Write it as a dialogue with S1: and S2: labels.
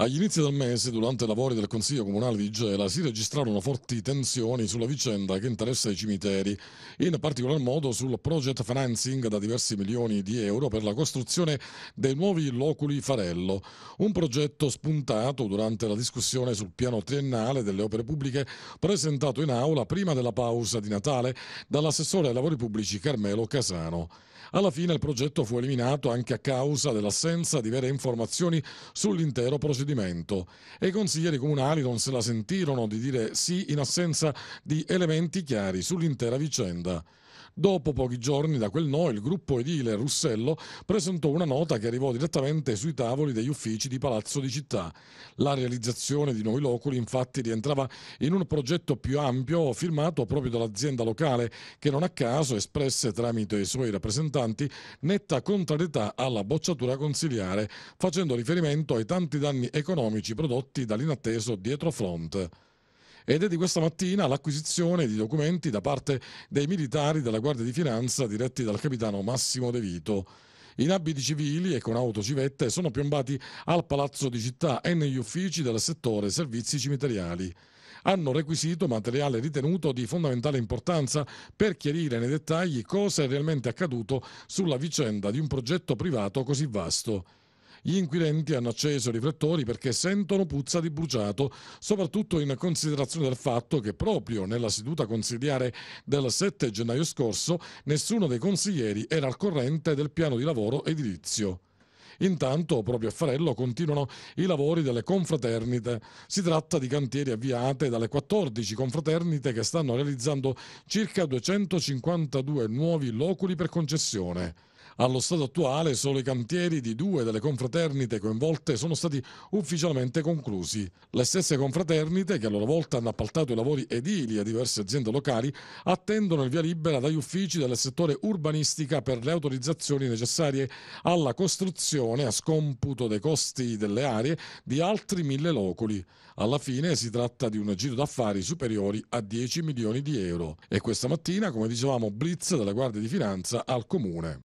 S1: Agli inizi del mese, durante i lavori del Consiglio Comunale di Gela, si registrarono forti tensioni sulla vicenda che interessa i cimiteri, in particolar modo sul project financing da diversi milioni di euro per la costruzione dei nuovi loculi Farello, un progetto spuntato durante la discussione sul piano triennale delle opere pubbliche presentato in aula prima della pausa di Natale dall'assessore ai lavori pubblici Carmelo Casano. Alla fine il progetto fu eliminato anche a causa dell'assenza di vere informazioni sull'intero procedimento procedimento e i consiglieri comunali non se la sentirono di dire sì in assenza di elementi chiari sull'intera vicenda. Dopo pochi giorni da quel no, il gruppo edile Russello presentò una nota che arrivò direttamente sui tavoli degli uffici di Palazzo di Città. La realizzazione di nuovi loculi infatti rientrava in un progetto più ampio firmato proprio dall'azienda locale che non a caso espresse tramite i suoi rappresentanti netta contrarietà alla bocciatura consiliare, facendo riferimento ai tanti danni economici prodotti dall'inatteso dietrofront ed è di questa mattina l'acquisizione di documenti da parte dei militari della Guardia di Finanza diretti dal capitano Massimo De Vito. In abiti civili e con autocivette sono piombati al palazzo di città e negli uffici del settore servizi cimiteriali hanno requisito materiale ritenuto di fondamentale importanza per chiarire nei dettagli cosa è realmente accaduto sulla vicenda di un progetto privato così vasto. Gli inquirenti hanno acceso i riflettori perché sentono puzza di bruciato, soprattutto in considerazione del fatto che proprio nella seduta consigliare del 7 gennaio scorso nessuno dei consiglieri era al corrente del piano di lavoro edilizio. Intanto, proprio a Farello, continuano i lavori delle confraternite. Si tratta di cantieri avviate dalle 14 confraternite che stanno realizzando circa 252 nuovi loculi per concessione. Allo stato attuale solo i cantieri di due delle confraternite coinvolte sono stati ufficialmente conclusi. Le stesse confraternite, che a loro volta hanno appaltato i lavori edili a diverse aziende locali, attendono il via libera dagli uffici del settore urbanistica per le autorizzazioni necessarie alla costruzione a scomputo dei costi delle aree di altri mille loculi. Alla fine si tratta di un giro d'affari superiori a 10 milioni di euro. E questa mattina, come dicevamo, blitz della Guardia di Finanza al Comune.